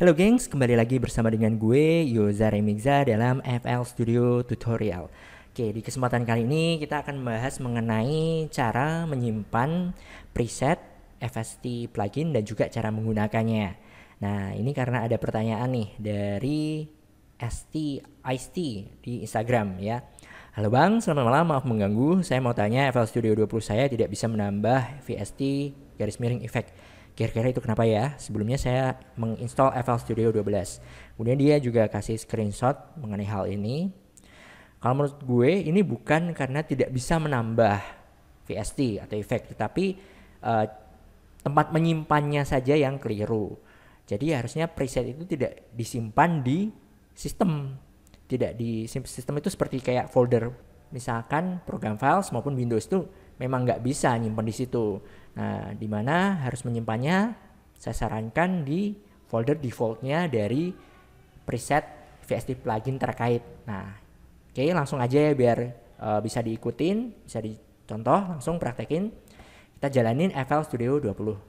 Halo gengs, kembali lagi bersama dengan gue Yoza Remigza dalam FL Studio Tutorial. Oke, di kesempatan kali ini kita akan membahas mengenai cara menyimpan preset FST plugin dan juga cara menggunakannya. Nah, ini karena ada pertanyaan nih dari ST IST di Instagram ya. Halo Bang, selamat malam, maaf mengganggu. Saya mau tanya FL Studio 20 saya tidak bisa menambah VST garis miring effect kira-kira itu kenapa ya sebelumnya saya menginstal FL Studio 12 kemudian dia juga kasih screenshot mengenai hal ini kalau menurut gue ini bukan karena tidak bisa menambah VST atau efek tetapi uh, tempat menyimpannya saja yang keliru jadi harusnya preset itu tidak disimpan di sistem tidak di sistem itu seperti kayak folder misalkan program files maupun Windows itu memang nggak bisa nyimpan di situ. Nah, di mana harus menyimpannya? Saya sarankan di folder defaultnya dari preset VST plugin terkait. Nah, oke okay, langsung aja ya biar uh, bisa diikutin, bisa dicontoh, langsung praktekin. Kita jalanin FL Studio 20.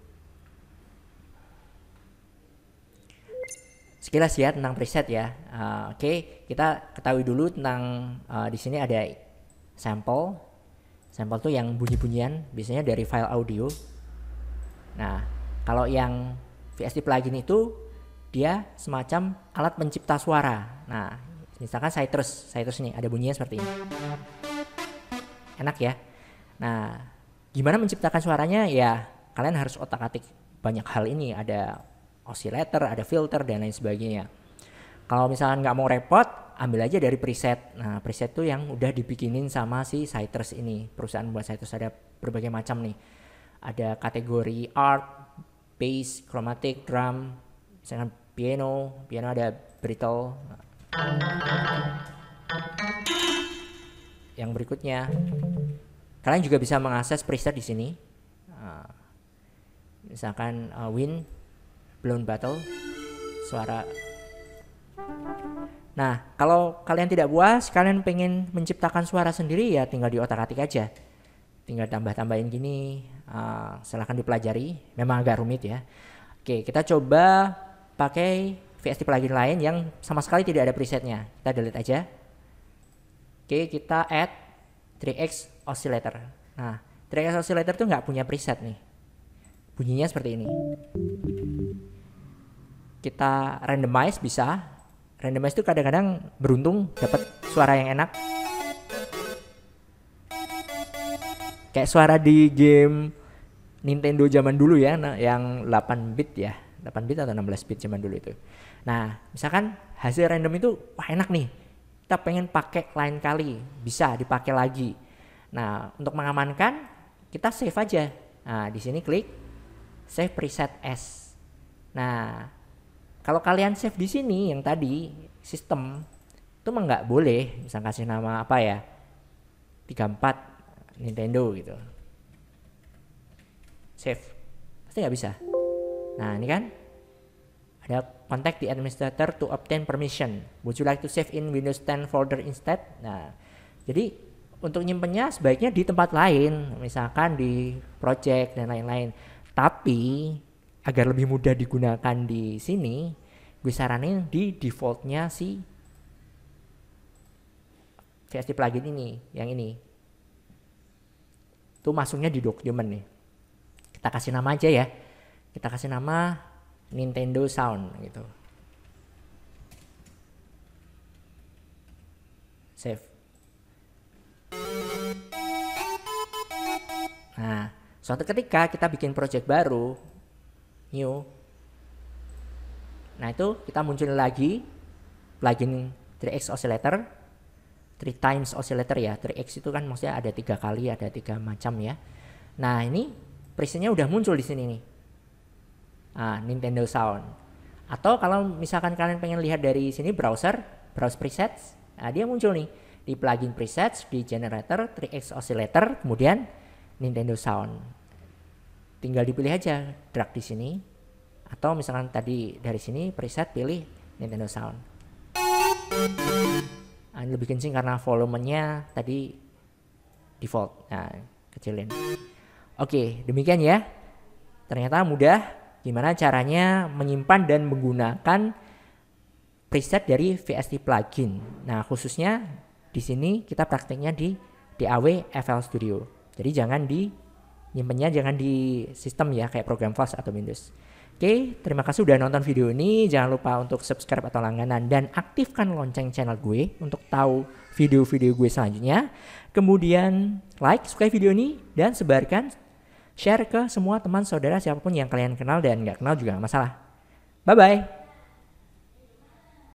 Sekilas ya tentang preset ya. Uh, oke, okay, kita ketahui dulu tentang uh, di sini ada sampel sampel tuh yang bunyi-bunyian biasanya dari file audio nah kalau yang VST plugin itu dia semacam alat pencipta suara nah misalkan saya terus, saya terus nih, ada bunyinya seperti ini enak ya nah gimana menciptakan suaranya ya kalian harus otak-atik banyak hal ini ada oscillator ada filter dan lain sebagainya kalau misalkan nggak mau repot ambil aja dari preset. Nah, preset tuh yang udah dibikinin sama si Citrus ini. Perusahaan buat Citrus ada berbagai macam nih. Ada kategori art, bass, chromatic, drum, misalkan piano, piano ada brittle. Yang berikutnya, kalian juga bisa mengakses preset di sini. Ah, misalkan uh, wind, blown battle, suara Nah, kalau kalian tidak puas, kalian pengen menciptakan suara sendiri ya tinggal di otak-atik aja. Tinggal tambah-tambahin gini, uh, silahkan dipelajari. Memang agak rumit ya. Oke, kita coba pakai VST plugin lain yang sama sekali tidak ada presetnya. Kita delete aja. Oke, kita add 3x oscillator. Nah, 3x oscillator tuh nggak punya preset nih. Bunyinya seperti ini. Kita randomize bisa, randomize itu kadang-kadang beruntung dapat suara yang enak kayak suara di game Nintendo zaman dulu ya nah, yang 8 bit ya 8 bit atau 16 bit zaman dulu itu nah misalkan hasil random itu wah enak nih kita pengen pakai lain kali bisa dipakai lagi nah untuk mengamankan kita save aja nah di sini klik save preset S. nah kalau kalian save di sini yang tadi sistem itu mah nggak boleh, misal kasih nama apa ya 34 Nintendo gitu. Save pasti nggak bisa. Nah ini kan ada contact the administrator to obtain permission. Would you like to save in Windows 10 folder instead? Nah, jadi untuk nyimpennya sebaiknya di tempat lain, misalkan di project dan lain-lain. Tapi agar lebih mudah digunakan di sini, gue saranin di defaultnya si VST plugin ini, yang ini. Itu masuknya di dokumen nih. Kita kasih nama aja ya. Kita kasih nama Nintendo Sound gitu. Save. Nah, suatu ketika kita bikin project baru, new. Nah itu kita muncul lagi plugin 3x oscillator, 3 times oscillator ya. 3x itu kan maksudnya ada tiga kali, ada tiga macam ya. Nah ini presetnya udah muncul di sini nih. Ah, Nintendo Sound. Atau kalau misalkan kalian pengen lihat dari sini browser, browse presets, nah dia muncul nih di plugin presets, di generator, 3x oscillator, kemudian Nintendo Sound tinggal dipilih aja drag di sini atau misalkan tadi dari sini preset pilih Nintendo Sound nah, lebih kencing karena volumenya tadi default nah kecilin oke demikian ya ternyata mudah gimana caranya menyimpan dan menggunakan preset dari VST plugin nah khususnya di sini kita prakteknya di DAW FL Studio jadi jangan di nyimpennya jangan di sistem ya kayak program fast atau Windows. Oke, terima kasih sudah nonton video ini. Jangan lupa untuk subscribe atau langganan dan aktifkan lonceng channel gue untuk tahu video-video gue selanjutnya. Kemudian like, suka video ini dan sebarkan share ke semua teman saudara siapapun yang kalian kenal dan nggak kenal juga nggak masalah. Bye bye.